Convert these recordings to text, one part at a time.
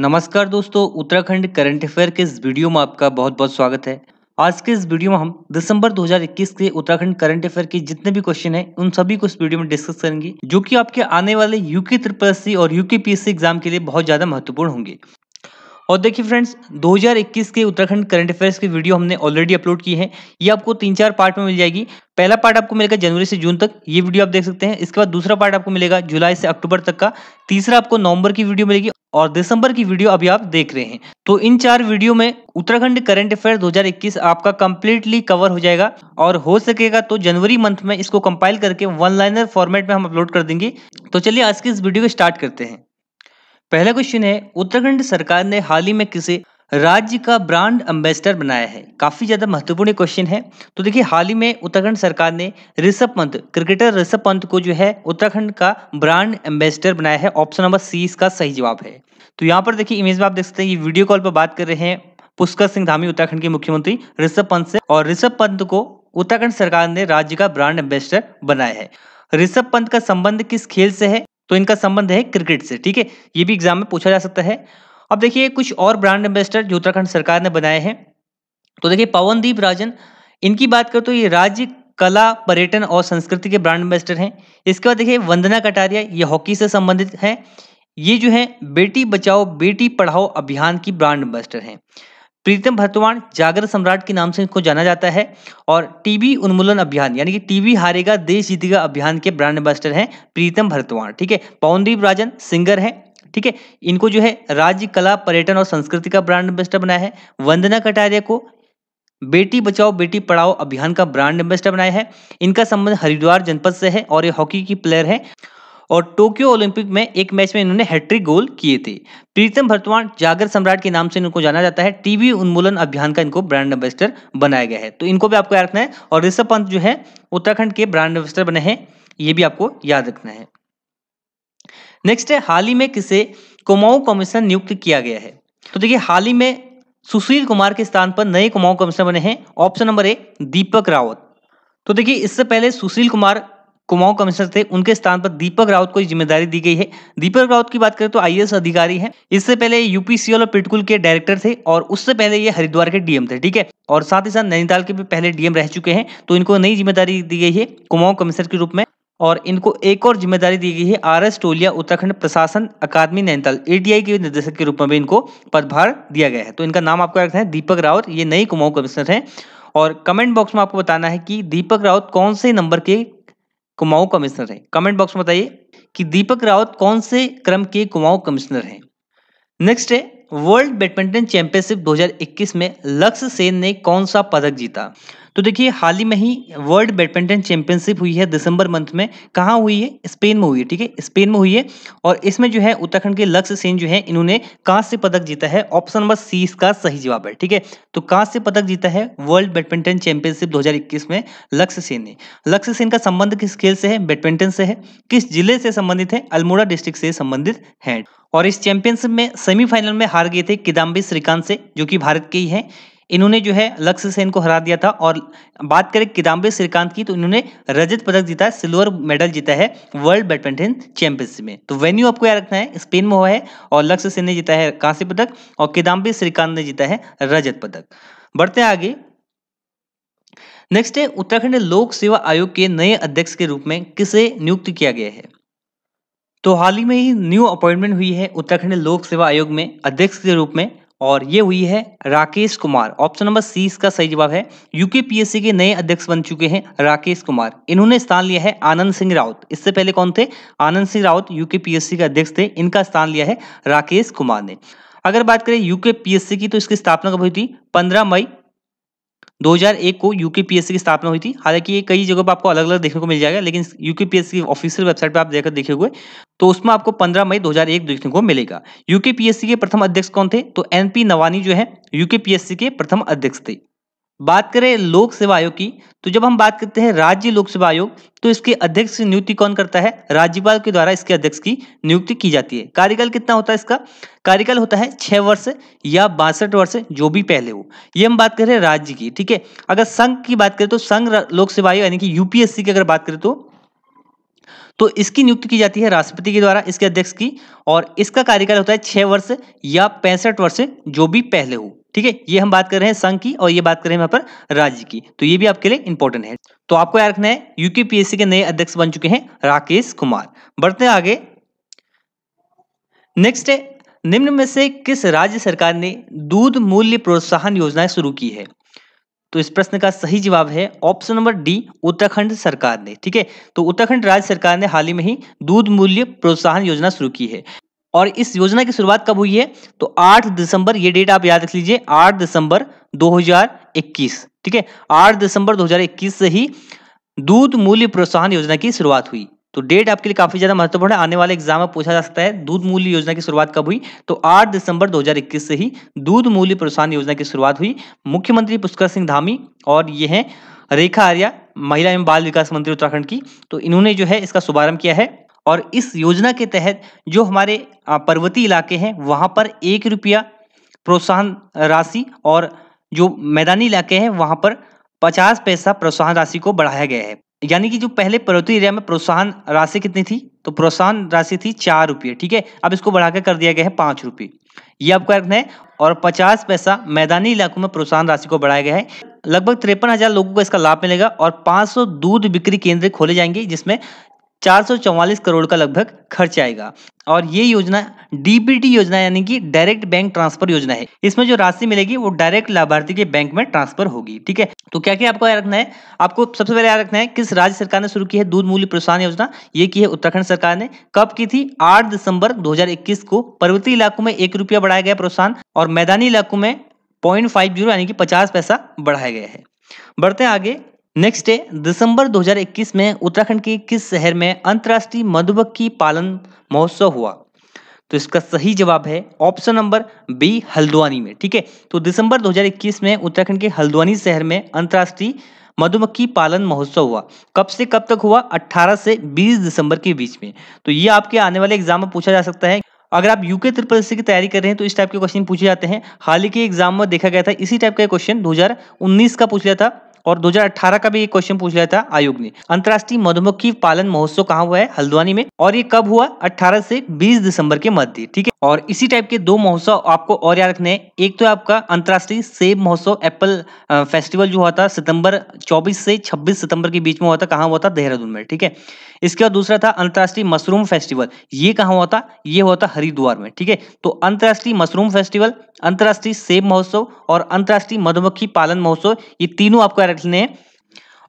नमस्कार दोस्तों Uttarakhand current affair के इस वीडियो में आपका बहुत बहुत स्वागत है आज के इस वीडियो में हम दिसंबर 2021 के उत्तराखंड करंट अफेयर के जितने भी क्वेश्चन हैं उन सभी को इस वीडियो में डिस्कस करेंगे जो कि आपके आने वाले यूके ट्रिपल और यूके पीएससी एग्जाम के लिए बहुत ज्यादा महत्वपूर्ण होंगे और देखिए फ्रेंड्स 2021 के उत्तराखंड करंट अफेयर्स की वीडियो हमने ऑलरेडी अपलोड की है ये आपको तीन चार पार्ट में मिल जाएगी पहला पार्ट आपको मिलेगा जनवरी से जून तक ये वीडियो आप देख सकते हैं इसके बाद दूसरा पार्ट आपको मिलेगा जुलाई से अक्टूबर तक का तीसरा आपको नवंबर की वीडियो मिलेगी और दिसंबर की वीडियो अभी आप देख रहे हैं तो इन चार वीडियो में उत्तराखंड करंट अफेयर 2021 आपका कंप्लीटली कवर हो जाएगा और हो सकेगा तो जनवरी मंथ में इसको कंपाइल करके वन लाइनर फॉर्मेट में हम अपलोड कर देंगे तो चलिए आज की इस वीडियो को स्टार्ट करते हैं पहला क्वेश्चन है उत्तराखंड सरकार ने हाल ही में किसे राज्य का ब्रांड एम्बेसडर बनाया है काफी ज्यादा महत्वपूर्ण क्वेश्चन है तो देखिए हाल ही में उत्तराखंड सरकार ने ऋषभ पंत क्रिकेटर ऋषभ पंत को जो है उत्तराखंड का ब्रांड एम्बेसडर बनाया है ऑप्शन नंबर सी इसका सही जवाब है तो यहाँ पर देखिए इमेज में आप देख सकते हैं ये वीडियो कॉल पर बात कर रहे हैं पुष्कर सिंह धामी उत्तराखंड के मुख्यमंत्री ऋषभ पंत से और ऋषभ पंत को उत्तराखंड सरकार ने राज्य का ब्रांड एम्बेसडर बनाया है ऋषभ पंत का संबंध किस खेल से है तो इनका संबंध है क्रिकेट से ठीक है ये भी एग्जाम में पूछा जा सकता है अब देखिए कुछ और ब्रांड एम्बेसडर जो उत्तराखंड सरकार ने बनाए हैं तो देखिए पवनदीप राजन इनकी बात करें तो ये राज्य कला पर्यटन और संस्कृति के ब्रांड एम्बेसडर हैं इसके बाद देखिए वंदना कटारिया ये हॉकी से संबंधित है ये जो है बेटी बचाओ बेटी पढ़ाओ अभियान की ब्रांड एम्बेसडर हैं प्रीतम भरतवान जागर सम्राट के नाम से इनको जाना जाता है और टीबी उन्मूलन अभियान यानी कि टीबी हारेगा देश जीतेगा अभियान के ब्रांड एम्बेसडर हैं प्रीतम भरतवाण ठीक है पवनदीप राजन सिंगर हैं ठीक है इनको जो है राज्य कला पर्यटन और संस्कृति का ब्रांड एम्बेस्टर बनाया है वंदना कटारिया को बेटी बचाओ बेटी पढ़ाओ अभियान का ब्रांड एम्बेस्टर बनाया है इनका संबंध हरिद्वार जनपद से है और ये हॉकी की प्लेयर है और टोक्यो ओलंपिक में एक मैच में इन्होंने हैट्रिक गोल किए थे प्रीतम भरतवान जागर सम्राट के नाम से इनको जाना जाता है टीवी उन्मूलन अभियान का इनको ब्रांड एम्बेस्टर बनाया गया है तो इनको भी आपको याद रखना है और ऋषभ पंत जो है उत्तराखंड के ब्रांड एम्बेस्टर बने हैं ये भी आपको याद रखना है नेक्स्ट है हाल ही में किसे कुमाऊं कमिश्नर नियुक्त किया गया है तो देखिए हाल ही में सुशील कुमार के स्थान पर नए कुमाऊं कमिश्नर बने हैं option number A Deepak Rawat तो देखिए इससे पहले सुशील कुमार कुमाऊ कमिश्नर थे उनके स्थान पर दीपक रावत को जिम्मेदारी दी गई है दीपक रावत की बात करें तो आईएएस अधिकारी हैं इससे पहले यूपीसीएल और पिटकुल के डायरेक्टर थे और उससे पहले ये हरिद्वार के डीएम थे ठीक है और साथ ही साथ नैनीताल के भी पहले डीएम रह चुके हैं तो इनको नई जिम्मेदारी दी गई है कुमाऊ कमिश्नर के रूप में और इनको एक और जिम्मेदारी दी गई है आर एस टोलिया उत्तराखंड प्रशासन अकादमी नैनीताल आई के निर्देशक के रूप में भी इनको पदभार दिया गया है तो इनका नाम आपको रखना है दीपक रावत ये नई कुमाऊं कमिश्नर हैं और कमेंट बॉक्स में आपको बताना है कि दीपक रावत कौन से नंबर के कुमाऊं कमिश्नर हैं कमेंट बॉक्स में बताइए कि दीपक रावत कौन से क्रम के कुमाऊं कमिश्नर हैं नेक्स्ट है वर्ल्ड बैडमिंटन चैंपियनशिप 2021 में लक्ष्य सेन ने कौन सा पदक जीता तो देखिए हाल ही में ही वर्ल्ड बैडमिंटन चैंपियनशिप हुई है दिसंबर मंथ में कहाँ हुई है स्पेन में हुई है ठीक है स्पेन में हुई है और इसमें जो है उत्तराखंड के लक्ष्य सेन जो है इन्होंने कांस्य पदक जीता है ऑप्शन नंबर सी इसका सही जवाब है ठीक है तो कांस्य पदक जीता है वर्ल्ड बैडमिंटन चैंपियनशिप दो में लक्ष्य सेन ने लक्ष्य सेन का संबंध किस खेल से है बैडमिंटन से है किस जिले से संबंधित है अल्मोड़ा डिस्ट्रिक्ट से संबंधित है और इस चैंपियनशिप में सेमीफाइनल में हार गए थे किदाम्बी श्रीकांत से जो कि भारत के ही हैं इन्होंने जो है लक्ष्य सेन को हरा दिया था और बात करें किदाम्बे श्रीकांत की तो इन्होंने रजत पदक जीता है सिल्वर मेडल जीता है वर्ल्ड बैडमिंटन चैंपियनशिप में तो वेन्यू आपको याद रखना है स्पेन में हुआ है और लक्ष्य सेन ने जीता है कांस्य पदक और किदाम्बे श्रीकांत ने जीता है रजत पदक बढ़ते हैं आगे नेक्स्ट है उत्तराखंड लोक सेवा आयोग के नए अध्यक्ष के रूप में किसे नियुक्त किया गया है तो हाल ही में ही न्यू अपॉइंटमेंट हुई है उत्तराखंड लोक सेवा आयोग में अध्यक्ष के रूप में और ये हुई है Rakesh Kumar option number C इसका सही जवाब है यूके पीएससी के नए अध्यक्ष बन चुके हैं राकेश कुमार इन्होंने स्थान लिया है आनंद सिंह राउत इससे पहले कौन थे आनंद सिंह राउत यूके पीएससी के अध्यक्ष थे इनका स्थान लिया है राकेश कुमार ने अगर बात करें यूके पीएससी की तो इसकी स्थापना कब हुई थी पंद्रह मई 2001 को यूके पीएससी की स्थापना हुई थी हालांकि ये कई जगह पर आपको अलग अलग देखने को मिल जाएगा लेकिन यूके पीएससी की ऑफिशियल वेबसाइट पर आप देखकर देखे हुए तो उसमें आपको 15 मई 2001 देखने को मिलेगा यूके सी के प्रथम अध्यक्ष कौन थे तो एनपी नवानी जो है यूके सी के प्रथम अध्यक्ष थे बात करें लोक सेवा आयोग की तो जब हम बात करते हैं राज्य लोक सेवा आयोग तो इसके अध्यक्ष की नियुक्ति कौन करता है राज्यपाल के द्वारा इसके अध्यक्ष की नियुक्ति की जाती है कार्यकाल कितना होता है इसका कार्यकाल होता है छह वर्ष या बासठ वर्ष जो भी पहले हो ये हम बात करें राज्य की ठीक है अगर संघ की बात करें तो संघ लोक सेवा आयोग यानी कि यूपीएससी की अगर बात करें तो तो इसकी नियुक्ति की जाती है राष्ट्रपति के द्वारा इसके अध्यक्ष की और इसका कार्यकाल होता है छह वर्ष या पैंसठ वर्ष जो भी पहले हो ठीक है ये हम बात कर रहे हैं संघ की और ये बात कर रहे हैं यहाँ पर राज्य की तो ये भी आपके लिए इंपॉर्टेंट है तो आपको याद रखना है यूकेपीएससी के नए अध्यक्ष बन चुके हैं राकेश कुमार बढ़ते हैं आगे नेक्स्ट है निम्न में से किस राज्य सरकार ने दूध मूल्य प्रोत्साहन योजना शुरू की है तो इस प्रश्न का सही जवाब है ऑप्शन नंबर डी उत्तराखंड सरकार ने ठीक है तो उत्तराखंड राज्य सरकार ने हाल ही में ही दूध मूल्य प्रोत्साहन योजना शुरू की है और इस योजना की शुरुआत कब हुई है तो 8 दिसंबर ये डेट आप याद रख लीजिए 8 दिसंबर 2021 ठीक है 8 दिसंबर 2021 से ही दूध मूल्य प्रोत्साहन योजना की शुरुआत हुई तो डेट आपके लिए काफी ज्यादा महत्वपूर्ण है आने वाले एग्जाम में पूछा जा सकता है दूध मूल्य योजना की शुरुआत कब हुई तो 8 दिसंबर 2021 से ही दूध मूल्य प्रोत्साहन योजना की शुरुआत हुई मुख्यमंत्री पुष्कर सिंह धामी और ये हैं रेखा आर्या महिला एवं बाल विकास मंत्री उत्तराखंड की तो इन्होंने जो है इसका शुभारंभ किया है और इस योजना के तहत जो हमारे पर्वतीय इलाके हैं वहाँ पर एक रुपया प्रोत्साहन राशि और जो मैदानी इलाके हैं वहाँ पर पचास पैसा प्रोत्साहन राशि को बढ़ाया गया है यानी कि जो पहले पर्वतीय एरिया में प्रोत्साहन राशि कितनी थी तो प्रोत्साहन राशि थी चार रुपये ठीक है अब इसको बढ़ाकर कर दिया गया है पाँच रुपये ये आपको रखना है और पचास पैसा मैदानी इलाकों में प्रोत्साहन राशि को बढ़ाया गया है लगभग तिरपन हजार लोगों को इसका लाभ मिलेगा और सौ दूध बिक्री केंद्र खोले जाएंगे जिसमें 444 करोड़ का लगभग खर्च आएगा और ये योजना डीबीटी योजना यानी कि डायरेक्ट बैंक ट्रांसफर योजना है इसमें जो राशि मिलेगी वो डायरेक्ट लाभार्थी के बैंक में ट्रांसफर होगी ठीक है तो क्या क्या आपको याद रखना है आपको सबसे पहले याद रखना है किस राज्य सरकार ने शुरू की है दूध मूल्य प्रोत्साहन योजना ये की है उत्तराखंड सरकार ने कब की थी आठ दिसंबर दो को पर्वतीय इलाकों में एक रुपया बढ़ाया गया प्रोत्साहन और मैदानी इलाकों में पॉइंट यानी कि पचास पैसा बढ़ाया गया है बढ़ते आगे नेक्स्ट है दिसंबर 2021 में उत्तराखंड के किस शहर में अंतर्राष्ट्रीय मधुमक्खी पालन महोत्सव हुआ तो इसका सही जवाब है ऑप्शन नंबर बी हल्द्वानी में ठीक है तो दिसंबर 2021 में उत्तराखंड के हल्द्वानी शहर में अंतर्राष्ट्रीय मधुमक्खी पालन महोत्सव हुआ कब से कब तक हुआ 18 से 20 दिसंबर के बीच में तो ये आपके आने वाले एग्जाम में पूछा जा सकता है अगर आप यूके त्रिपल सी की तैयारी कर रहे हैं तो इस टाइप के क्वेश्चन पूछे जाते हैं हाल ही के एग्जाम में देखा गया था इसी टाइप का क्वेश्चन दो का पूछ लिया था और 2018 का भी एक क्वेश्चन पूछ लिया था आयोग ने अंतरराष्ट्रीय मधुमक्खी पालन महोत्सव कहाँ हुआ है हल्द्वानी में और ये कब हुआ 18 से 20 दिसंबर के मध्य ठीक है और इसी टाइप के दो महोत्सव आपको और याद रखने हैं एक तो आपका अंतर्राष्ट्रीय सेब महोत्सव एप्पल फेस्टिवल जो हुआ था सितंबर चौबीस से छब्बीस सितंबर के बीच में हुआ था कहाँ हुआ था देहरादून में ठीक है इसके बाद दूसरा था अंतर्राष्ट्रीय मशरूम फेस्टिवल ये कहाँ हुआ था ये हुआ था हरिद्वार में ठीक है तो अंतर्राष्ट्रीय मशरूम फेस्टिवल अंतर्राष्ट्रीय सेब महोत्सव और अंतर्राष्ट्रीय मधुमक्खी पालन महोत्सव ये तीनों आपको याद रखने हैं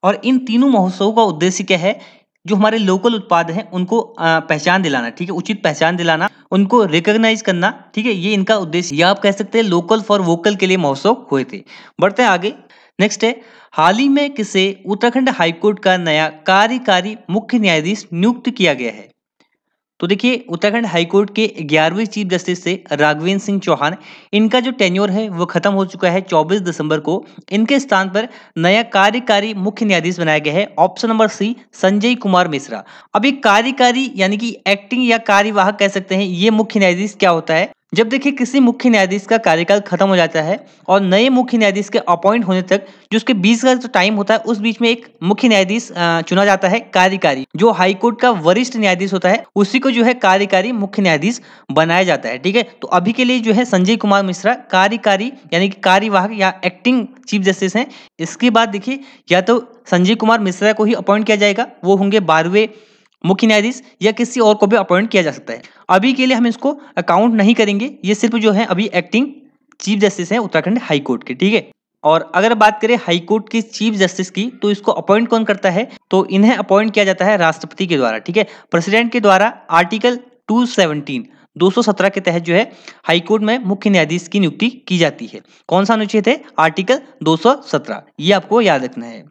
और इन तीनों महोत्सवों का उद्देश्य क्या है जो हमारे लोकल उत्पाद हैं उनको पहचान दिलाना ठीक है उचित पहचान दिलाना उनको रिकॉग्नाइज करना ठीक है ये इनका उद्देश्य या आप कह सकते हैं लोकल फॉर वोकल के लिए महोत्सव हुए थे बढ़ते हैं आगे नेक्स्ट है हाल ही में किसे उत्तराखंड हाईकोर्ट का नया कार्यकारी मुख्य न्यायाधीश नियुक्त किया गया है तो देखिए उत्तराखंड हाईकोर्ट के ग्यारहवें चीफ जस्टिस से राघवेंद्र सिंह चौहान इनका जो टेन्योर है वो खत्म हो चुका है 24 दिसंबर को इनके स्थान पर नया कार्यकारी मुख्य न्यायाधीश बनाया गया है option number C Sanjay Kumar Mishra अब ये कार्यकारी यानी कि एक्टिंग या कार्यवाहक कह सकते हैं ये मुख्य न्यायाधीश क्या होता है जब देखिए किसी मुख्य न्यायाधीश का कार्यकाल खत्म हो जाता है और नए मुख्य न्यायाधीश के अपॉइंट होने तक जो उसके बीस का जो टाइम होता है उस बीच में एक मुख्य न्यायाधीश चुना जाता है कार्यकारी जो हाईकोर्ट का वरिष्ठ न्यायाधीश होता है उसी को जो है कार्यकारी मुख्य न्यायाधीश बनाया जाता है ठीक है तो अभी के लिए जो है संजय कुमार मिश्रा कार्यकारी यानी कि कार्यवाहक या एक्टिंग चीफ जस्टिस हैं इसके बाद देखिए या तो संजय कुमार मिश्रा को ही अपॉइंट किया जाएगा वो होंगे बारहवें मुख्य न्यायाधीश या किसी और को भी अपॉइंट किया जा सकता है अभी के लिए हम इसको अकाउंट नहीं करेंगे ये सिर्फ जो है अभी एक्टिंग चीफ जस्टिस है उत्तराखंड हाईकोर्ट के ठीक है और अगर बात करें हाईकोर्ट के चीफ जस्टिस की तो इसको अपॉइंट कौन करता है तो इन्हें अपॉइंट किया जाता है राष्ट्रपति के द्वारा ठीक है प्रेसिडेंट के द्वारा आर्टिकल 217 217 के तहत जो है हाईकोर्ट में मुख्य न्यायाधीश की नियुक्ति की जाती है कौन सा अनुच्छेद है आर्टिकल 217 ये आपको याद रखना है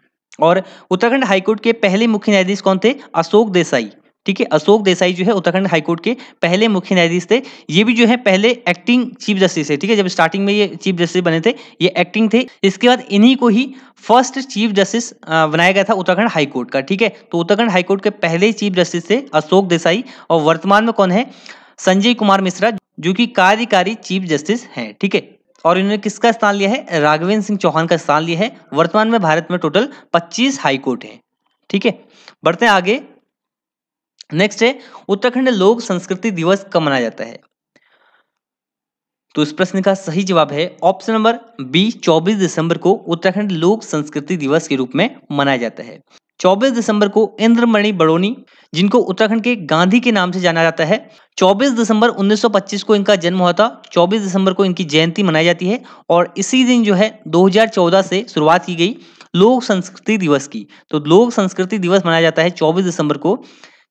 और उत्तराखंड हाईकोर्ट के पहले मुख्य न्यायाधीश कौन थे अशोक देसाई ठीक है अशोक देसाई जो है उत्तराखंड हाईकोर्ट के पहले मुख्य न्यायाधीश थे ये भी जो है पहले एक्टिंग चीफ जस्टिस है ठीक है जब स्टार्टिंग में ये चीफ जस्टिस बने थे ये एक्टिंग थे इसके बाद इन्हीं को ही फर्स्ट चीफ जस्टिस बनाया गया था उत्तराखंड हाईकोर्ट का ठीक है तो उत्तराखंड हाईकोर्ट के पहले चीफ जस्टिस थे अशोक देसाई और वर्तमान में कौन है संजय कुमार मिश्रा जो कि कार्यकारी चीफ जस्टिस हैं ठीक है और इन्होंने किसका स्थान लिया है राघवेंद्र सिंह चौहान का स्थान लिया है वर्तमान में भारत में टोटल 25 हाई कोर्ट है ठीक है बढ़ते हैं आगे नेक्स्ट है उत्तराखंड लोक संस्कृति दिवस कब मनाया जाता है तो इस प्रश्न का सही जवाब है ऑप्शन नंबर बी 24 दिसंबर को उत्तराखंड लोक संस्कृति दिवस के रूप में मनाया जाता है 24 दिसंबर को इंद्रमणि बड़ोनी जिनको उत्तराखंड के गांधी के नाम से जाना जाता है 24 दिसंबर 1925 को इनका जन्म हुआ था 24 दिसंबर को इनकी जयंती मनाई जाती है और इसी दिन जो है 2014 से शुरुआत की गई लोक संस्कृति दिवस की तो लोक संस्कृति दिवस मनाया जाता है 24 दिसंबर को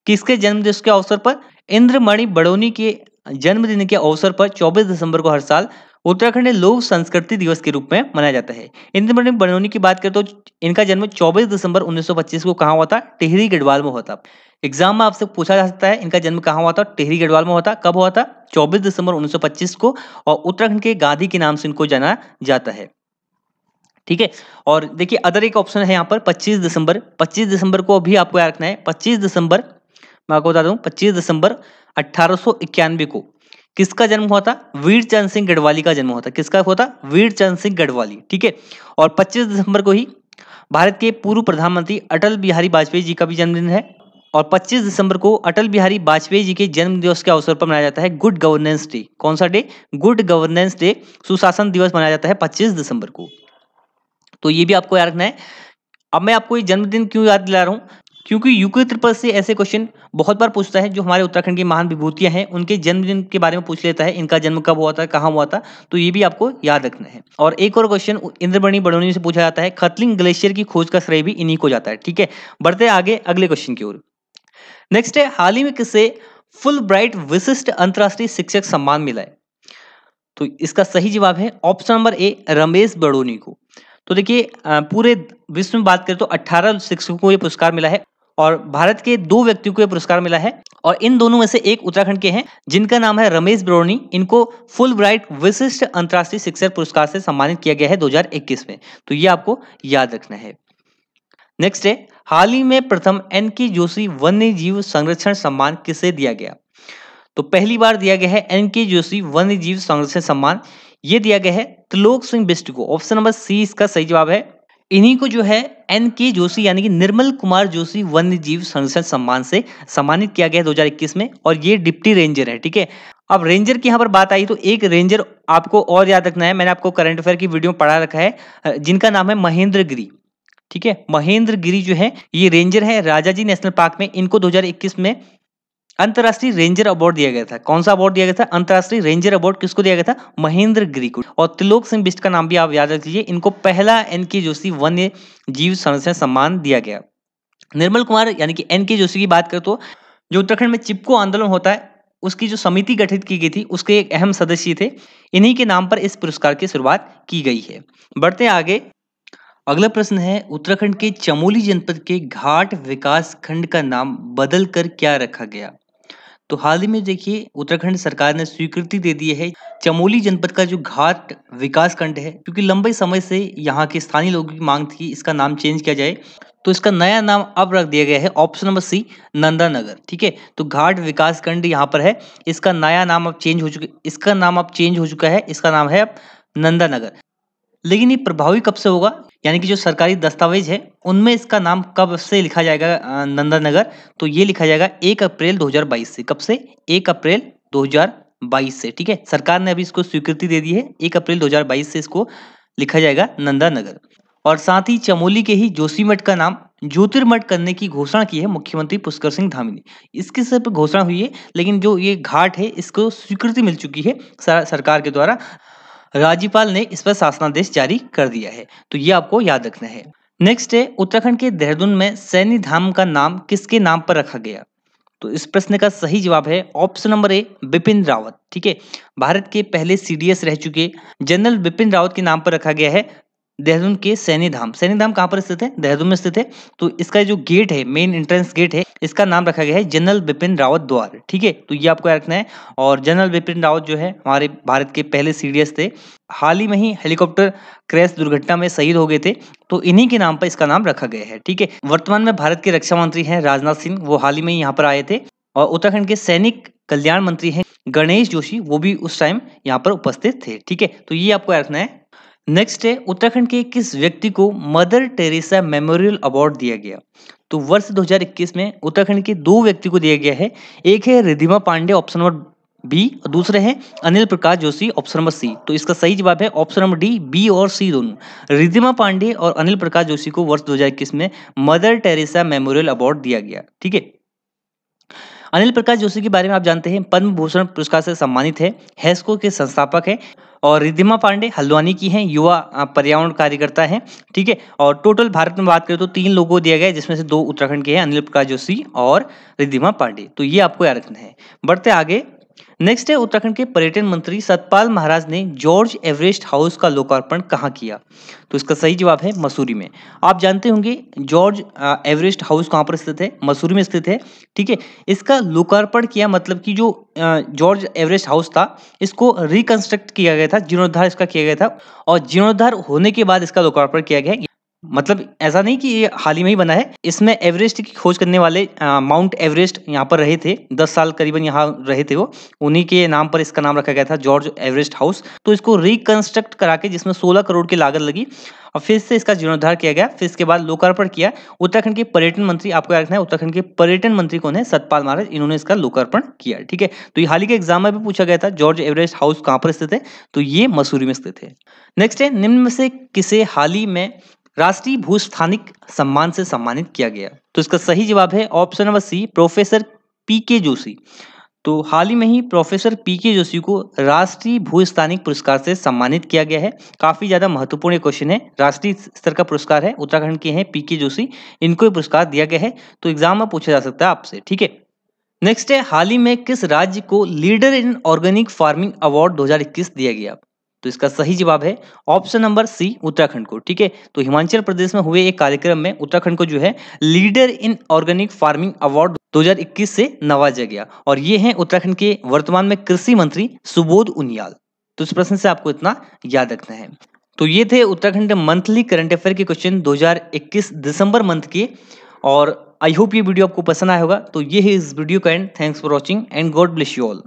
किसके जन्मदिन के अवसर पर इंद्रमणि बड़ोनी के जन्मदिन के अवसर पर 24 दिसंबर को हर साल उत्तराखंड में लोक संस्कृति दिवस के रूप में मनाया जाता है इंद्र बनोनी की बात करें तो इनका जन्म 24 दिसंबर 1925 को कहा हुआ था टिहरी गढ़वाल में हुआ था एग्जाम में आपसे पूछा जा सकता है इनका जन्म कहाँ हुआ था टिहरी गढ़वाल में हुआ था कब हुआ था चौबीस दिसंबर उन्नीस को और उत्तराखंड के गांधी के नाम से इनको जाना जाता है ठीक है और देखिए अदर एक ऑप्शन है यहाँ पर 25 दिसंबर 25 दिसंबर को अभी आपको याद रखना है 25 दिसंबर मैं आपको बता दूं 25 दिसंबर अट्ठारह को किसका जन्म हुआ था वीर चंद सिंह गढ़वाली का जन्म हुआ था किसका हुआ था वीर चंद सिंह गढ़वाली ठीक है और 25 दिसंबर को ही भारत के पूर्व प्रधानमंत्री अटल बिहारी वाजपेयी जी का भी जन्मदिन है और 25 दिसंबर को अटल बिहारी वाजपेयी जी के जन्म दिवस के अवसर पर मनाया जाता है गुड गवर्नेंस डे कौन सा डे गुड गवर्नेंस डे सुशासन दिवस मनाया जाता है 25 दिसंबर को तो ये भी आपको याद रखना है अब मैं आपको ये जन्मदिन क्यों याद दिला रहा हूँ क्योंकि यूके त्रिपल से ऐसे क्वेश्चन बहुत बार पूछता है जो हमारे उत्तराखंड की महान विभूतियां हैं उनके जन्मदिन के बारे में पूछ लेता है इनका जन्म कब हुआ था कहाँ हुआ था तो ये भी आपको याद रखना है और एक और क्वेश्चन इंद्रमणि बड़ोनी से पूछा जाता है खतलिंग ग्लेशियर की खोज का श्रेय भी इन्हीं को जाता है ठीक है बढ़ते आगे अगले क्वेश्चन की ओर नेक्स्ट है हाल ही में किसे फुल ब्राइट विशिष्ट अंतर्राष्ट्रीय शिक्षक सम्मान मिला है तो इसका सही जवाब है option number A Ramesh Badoni को तो देखिए पूरे विश्व में बात करें तो 18 शिक्षकों को ये पुरस्कार मिला है और भारत के दो व्यक्तियों को यह पुरस्कार मिला है और इन दोनों में से एक उत्तराखंड के हैं जिनका नाम है रमेश ब्रोनी इनको फुल ब्राइट विशिष्ट अंतर्राष्ट्रीय शिक्षक पुरस्कार से सम्मानित किया गया है 2021 में तो ये आपको याद रखना है नेक्स्ट है हाल ही में प्रथम एन के जोशी वन्य जीव संरक्षण सम्मान किसे दिया गया तो पहली बार दिया गया है एन के जोशी वन्य जीव संरक्षण सम्मान ये दिया गया है त्रिलोक सिंह बिस्ट को ऑप्शन नंबर सी इसका सही जवाब है इन्हीं को जो है एन के जोशी यानी कि निर्मल कुमार जोशी वन्य जीव संरक्षण सम्मान से सम्मानित किया गया इक्कीस में और ये डिप्टी रेंजर है ठीक है अब रेंजर की यहाँ पर बात आई तो एक रेंजर आपको और याद रखना है मैंने आपको करंट अफेयर की वीडियो पढ़ा रखा है जिनका नाम है महेंद्र गिरी ठीक है महेंद्र गिरी जो है ये रेंजर है राजाजी नेशनल पार्क में इनको 2021 में अंतर्राष्ट्रीय रेंजर अवार्ड दिया गया था कौन सा अवार्ड दिया गया था अंतर्राष्ट्रीय रेंजर अवार्ड किसको दिया गया था महेंद्र गिरी को और त्रिलोक सिंह बिस्ट का नाम भी आप याद रख लीजिए इनको पहला एन के जोशी वन्य जीव संरक्षण सम्मान दिया गया निर्मल कुमार यानी कि एन के जोशी की बात करें तो जो उत्तराखंड में चिपको आंदोलन होता है उसकी जो समिति गठित की गई थी उसके एक अहम सदस्य थे इन्हीं के नाम पर इस पुरस्कार की शुरुआत की गई है बढ़ते आगे अगला प्रश्न है उत्तराखंड के चमोली जनपद के घाट विकास खंड का नाम बदल कर क्या रखा गया तो हाल ही में देखिए उत्तराखंड सरकार ने स्वीकृति दे दी है चमोली जनपद का जो घाट विकास खंड है क्योंकि लंबे समय से यहाँ के स्थानीय लोगों की मांग थी इसका नाम चेंज किया जाए तो इसका नया नाम अब रख दिया गया है option number C Nanda Nagar ठीक है तो घाट विकास खंड यहाँ पर है इसका नया नाम अब चेंज हो चुका इसका नाम अब चेंज हो चुका है इसका नाम है अब नंदा नगर लेकिन ये प्रभावी कब से होगा यानी कि जो सरकारी दस्तावेज है उनमें इसका नाम कब से लिखा जाएगा नंदनगर नगर तो ये लिखा जाएगा एक अप्रैल 2022 से कब से एक अप्रैल 2022 से ठीक है सरकार ने अभी इसको स्वीकृति दे दी है एक अप्रैल 2022 से इसको लिखा जाएगा नंदा नगर और साथ ही चमोली के ही जोशीमठ का नाम ज्योतिर्मठ करने की घोषणा की है मुख्यमंत्री पुष्कर सिंह धामी ने इसकी सिर्फ घोषणा हुई है लेकिन जो ये घाट है इसको स्वीकृति मिल चुकी है सरकार के द्वारा राज्यपाल ने इस पर शासनादेश जारी कर दिया है तो ये आपको याद रखना है नेक्स्ट है उत्तराखंड के देहरादून में सैनी धाम का नाम किसके नाम पर रखा गया तो इस प्रश्न का सही जवाब है option number A Bipin Rawat ठीक है भारत के पहले सीडीएस रह चुके जनरल बिपिन रावत के नाम पर रखा गया है देहरादून के सैनी धाम सैनी धाम कहाँ पर स्थित है देहरादून में स्थित है तो इसका जो गेट है मेन एंट्रेंस गेट है इसका नाम रखा गया है जनरल बिपिन रावत द्वार ठीक है तो ये आपको याद रखना है और जनरल बिपिन रावत जो है हमारे भारत के पहले सी थे हाल ही में ही हेलीकॉप्टर क्रैश दुर्घटना में शहीद हो गए थे तो इन्हीं के नाम पर इसका नाम रखा गया है ठीक है वर्तमान में भारत के रक्षा मंत्री हैं राजनाथ सिंह वो हाल ही में यहाँ पर आए थे और उत्तराखंड के सैनिक कल्याण मंत्री हैं गणेश जोशी वो भी उस टाइम यहाँ पर उपस्थित थे ठीक है तो ये आपको याद रखना है नेक्स्ट है उत्तराखंड के किस व्यक्ति को मदर टेरेसा मेमोरियल अवार्ड दिया गया तो वर्ष 2021 में उत्तराखंड के दो व्यक्ति को दिया गया है एक है Ridhima Pandey option number B और दूसरे हैं Anil Prakash Joshi option number C तो इसका सही जवाब है ऑप्शन नंबर डी बी और सी दोनों रिधिमा पांडे और अनिल प्रकाश जोशी को वर्ष 2021 में मदर टेरेसा मेमोरियल अवार्ड दिया गया ठीक है अनिल प्रकाश जोशी के बारे में आप जानते हैं पद्म भूषण पुरस्कार से सम्मानित है हैस्को के संस्थापक है और रिद्धिमा पांडे हल्द्वानी की हैं युवा पर्यावरण कार्यकर्ता हैं ठीक है और टोटल भारत में बात करें तो तीन लोगों को दिया गया जिसमें से दो उत्तराखंड के हैं अनिल प्रकाश जोशी और रिद्धिमा पांडे तो ये आपको याद रखना है बढ़ते आगे नेक्स्ट है उत्तराखंड के पर्यटन मंत्री सतपाल महाराज ने जॉर्ज एवरेस्ट हाउस का लोकार्पण कहाँ किया तो इसका सही जवाब है मसूरी में आप जानते होंगे जॉर्ज एवरेस्ट हाउस कहाँ पर स्थित है मसूरी में स्थित है ठीक है इसका लोकार्पण किया मतलब कि जो जॉर्ज एवरेस्ट हाउस था इसको रिकंस्ट्रक्ट किया गया था जीर्णोद्धार इसका किया गया था और जीर्णोद्धार होने के बाद इसका लोकार्पण किया गया मतलब ऐसा नहीं कि ये हाल ही में ही बना है इसमें एवरेस्ट की खोज करने वाले माउंट एवरेस्ट यहाँ पर रहे थे दस साल करीबन यहाँ रहे थे वो उन्हीं के नाम पर इसका नाम रखा गया था जॉर्ज एवरेस्ट हाउस तो इसको रिकंस्ट्रक्ट करा के जिसमें सोलह करोड़ की लागत लगी और फिर से इसका जीर्णोद्धार किया गया फिर इसके बाद लोकार्पण किया उत्तराखंड के पर्यटन मंत्री आपको याद रखना है उत्तराखंड के पर्यटन मंत्री कौन है सतपाल महाराज इन्होंने इसका लोकार्पण किया ठीक है तो ये हाल ही के एग्जाम में भी पूछा गया था जॉर्ज एवरेस्ट हाउस कहाँ पर स्थित है तो ये मसूरी में स्थित है नेक्स्ट है निम्न में से किसे हाल ही में राष्ट्रीय भूस्थानिक सम्मान से सम्मानित किया गया तो इसका सही जवाब है option number C professor P K Joshi तो हाल ही में ही प्रोफेसर पी के जोशी को राष्ट्रीय भूस्थानिक पुरस्कार से सम्मानित किया गया है काफ़ी ज़्यादा महत्वपूर्ण क्वेश्चन है राष्ट्रीय स्तर का पुरस्कार है उत्तराखंड के हैं पी के जोशी इनको पुरस्कार दिया गया है तो एग्जाम में पूछा जा सकता है आपसे ठीक है नेक्स्ट है हाल ही में किस राज्य को leader in organic farming award 2021 दिया गया तो इसका सही जवाब है ऑप्शन नंबर सी उत्तराखंड को ठीक है तो हिमाचल प्रदेश में हुए एक कार्यक्रम में उत्तराखंड को जो है leader in organic farming award 2021 से नवाजा गया और ये हैं उत्तराखंड के वर्तमान में कृषि मंत्री सुबोध उनियाल तो इस प्रश्न से आपको इतना याद रखना है तो ये थे उत्तराखंड मंथली करंट अफेयर के क्वेश्चन दो दिसंबर मंथ के और आई होप ये वीडियो आपको पसंद आया होगा तो ये है इस वीडियो का end thanks for watching and God bless you all